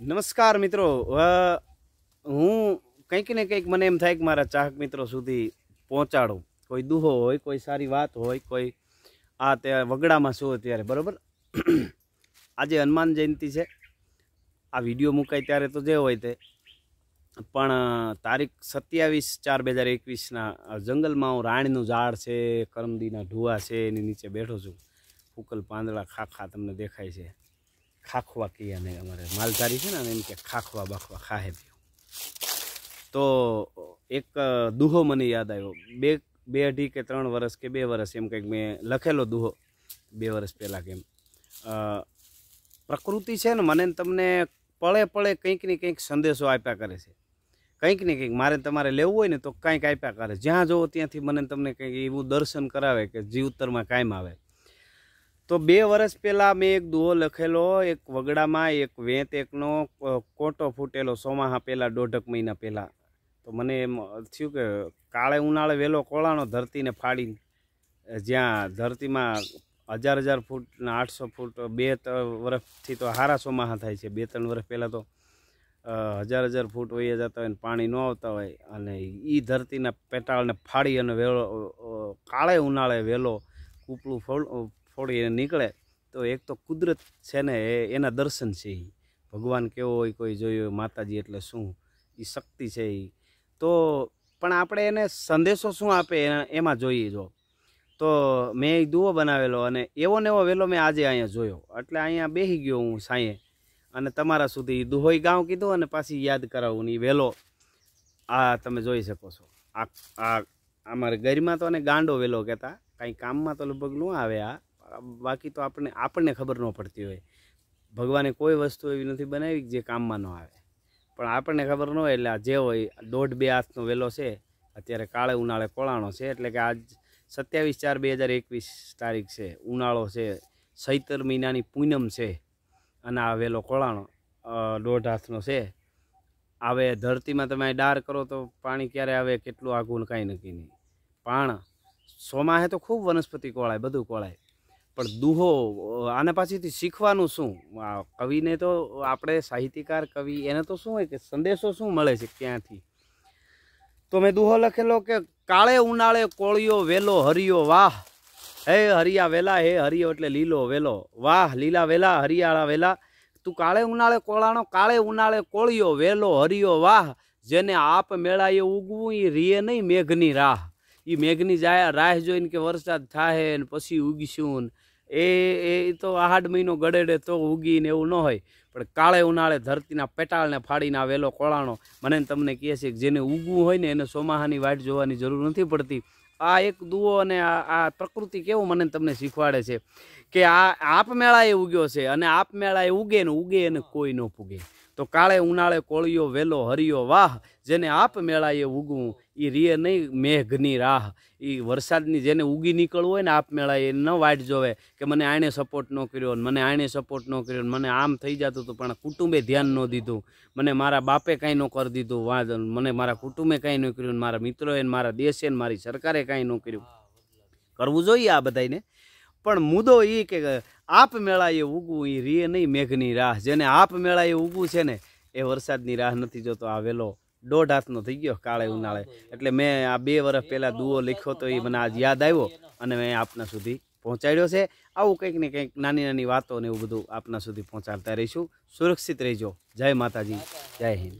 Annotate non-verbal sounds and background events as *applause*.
નમસ્કાર મિત્રો હું કંઈક ને કંઈક મને એમ થાય કે મારા ચાહક મિત્રો સુધી પહોંચાડું કોઈ દુહો હોય કોઈ સારી વાત હોય કોઈ આ તે વગડામાં શું અત્યારે બરાબર *clears throat* આજે હનુમાન જયંતિ છે આ વિડીયો મુકાય ત્યારે તો જે હોય તે પણ તારીખ સત્યાવીસ ચાર બે હજાર એકવીસના જંગલમાં હું રાણીનું ઝાડ છે કરમદીના ઢુવા છે એની નીચે બેઠો છું ફૂકલ પાંદડા ખાખા તમને દેખાય છે ખાખવા કહીએ અને અમારે માલધારી છે ને એમ કે ખાખવા બાખવા ખાહે તો એક દુહો મને યાદ આવ્યો બે બે અઢી કે ત્રણ વર્ષ કે બે વર્ષ એમ કંઈક મેં લખેલો દુહો બે વર્ષ પહેલાં કેમ પ્રકૃતિ છે ને મને તમને પળે પળે કંઈક ને કંઈક સંદેશો આપ્યા કરે છે કંઈક ને કંઈક મારે તમારે લેવું હોય ને તો કંઈક આપ્યા કરે જ્યાં જુઓ ત્યાંથી મને તમને કંઈક એવું દર્શન કરાવે કે જીવ ઉત્તરમાં કાયમ આવે તો બે વર્ષ પહેલાં મેં એક દુહો લખેલો એક વગડામાં એક વેંત એકનો કોટો ફૂટેલો સોમાહા પહેલાં દોઢક મહિના પહેલાં તો મને એમ થયું કે કાળે ઉનાળે વહેલો કોળાનો ધરતીને ફાડીને જ્યાં ધરતીમાં હજાર હજાર ફૂટ ને આઠસો ફૂટ બે ત્રણ વર્ષથી તો હારા સોમાહા થાય છે બે ત્રણ વર્ષ પહેલાં તો હજાર હજાર ફૂટ વહી જતા હોય ને પાણી ન આવતા હોય અને એ ધરતીના પેટાળને ફાડી અને વેળો કાળે ઉનાળે વહેલો કૂપળું ફળ થોડી એને નીકળે તો એક તો કુદરત છે ને એના દર્શન છે એ ભગવાન કેવો હોય કોઈ જોયો માતાજી એટલે શું એ શક્તિ છે એ તો પણ આપણે એને સંદેશો શું આપે એમાં જોઈએ જો તો મેં એ દુવો બનાવેલો અને એવો ને એવો વહેલો મેં આજે અહીંયા જોયો એટલે અહીંયા બેસી ગયો હું સાંયે અને તમારા સુધી દુહોઈ ગાંવ કીધું અને પાછી યાદ કરાવું ને એ વહેલો આ તમે જોઈ શકો છો આ આ અમારે ગરીમાં તો અને ગાંડો વેલો કહેતા કાંઈ કામમાં તો લગભગ ન આવે આ બાકી તો આપણને આપણને ખબર ન પડતી હોય ભગવાને કોઈ વસ્તુ એવી નથી બનાવી જે કામમાં ન આવે પણ આપણને ખબર ન હોય એટલે આ જે હોય દોઢ બે હાથનો વેલો છે અત્યારે કાળે ઉનાળે કોળાણો છે એટલે કે આજ સત્યાવીસ ચાર બે હજાર એકવીસ તારીખ છે ઉનાળો છે સૈતર મહિનાની પૂનમ છે અને આ વેલો કોળાણો દોઢ હાથનો છે આવે ધરતીમાં તમે ડાર કરો તો પાણી ક્યારે આવે કેટલું આઘું કાંઈ નક્કી નહીં પણ સોમાહે તો ખૂબ વનસ્પતિ કોળાય બધું કોળાય પણ દુહો આને પાછીથી શીખવાનું શું કવિને તો આપણે સાહિત્યકાર કવિ એને તો શું હોય કે સંદેશો શું મળે છે ક્યાંથી તો મેં દુહો લખેલો કે કાળે ઉનાળે કોળિયો વેલો હરિયો વાહ હે હરિયા વેલા હે હરિયો એટલે લીલો વેલો વાહ લીલા વેલા હરિયાળા વેલા તું કાળે ઉનાળે કોળાણો કાળે ઉનાળે કોળિયો વેલો હરિયો વાહ જેને આપ મેળાએ ઉગવું એ રીએ નહીં મેઘની રાહ એ મેઘની જાય રાહ જોઈને કે વરસાદ થાય ને પછી ઉગીશું એ એ તો આહાડ મહિનો ગળેડે તો ઉગીને એવું ન હોય પણ કાળે ઉનાળે ધરતીના પેટાળને ફાડીને આવેલો કોળાણો મને તમને કહે છે કે જેને ઉગવું હોય ને એને સોમાહાની વાટ જોવાની જરૂર નથી પડતી આ એક દુઓ અને આ પ્રકૃતિ કેવું મને તમને શીખવાડે છે કે આ આપમેળા એ ઉગ્યો છે અને આપમેળાએ એ ઉગે ને ઉગે અને કોઈ ન પૂગે તો કાળે ઉનાળે કોળિયો વેલો હરિયો વાહ જેને આપ મેળાએ ઉગવું એ રીએ નહીં મેઘની રાહ એ વરસાદની જેને ઉગી નીકળવું હોય ને આપ મેળાએ ન વાટ જોવે કે મને આણે સપોર્ટ ન કર્યો મને આણે સપોર્ટ ન કર્યો મને આમ થઈ જતું હતું પણ કુટુંબે ધ્યાન ન દીધું મને મારા બાપે કાંઈ ન કરી દીધું વાંધ મને મારા કુટુંબે કાંઈ ન કર્યું મારા મિત્રોએ મારા દેશે મારી સરકારે કાંઈ ન કર્યું કરવું જોઈએ આ બધાને પણ મુદ્દો એ કે આપ મેળાએ ઉગવું એ રીએ નહીં મેઘની રાહ જેને આપ મેળાએ ઉગવું છે ને એ વરસાદની રાહ નથી જોતો આવેલો દોઢ હાથનો થઈ ગયો કાળે ઉનાળે એટલે મેં આ બે વર્ષ પહેલાં દુઓ લખ્યો તો એ મને આજ યાદ આવ્યો અને મેં આપના સુધી પહોંચાડ્યો છે આવું કંઈક ને કંઈક નાની નાની વાતો ને એવું બધું આપના સુધી પહોંચાડતા રહીશું સુરક્ષિત રહીજો જય માતાજી જય હિન્દ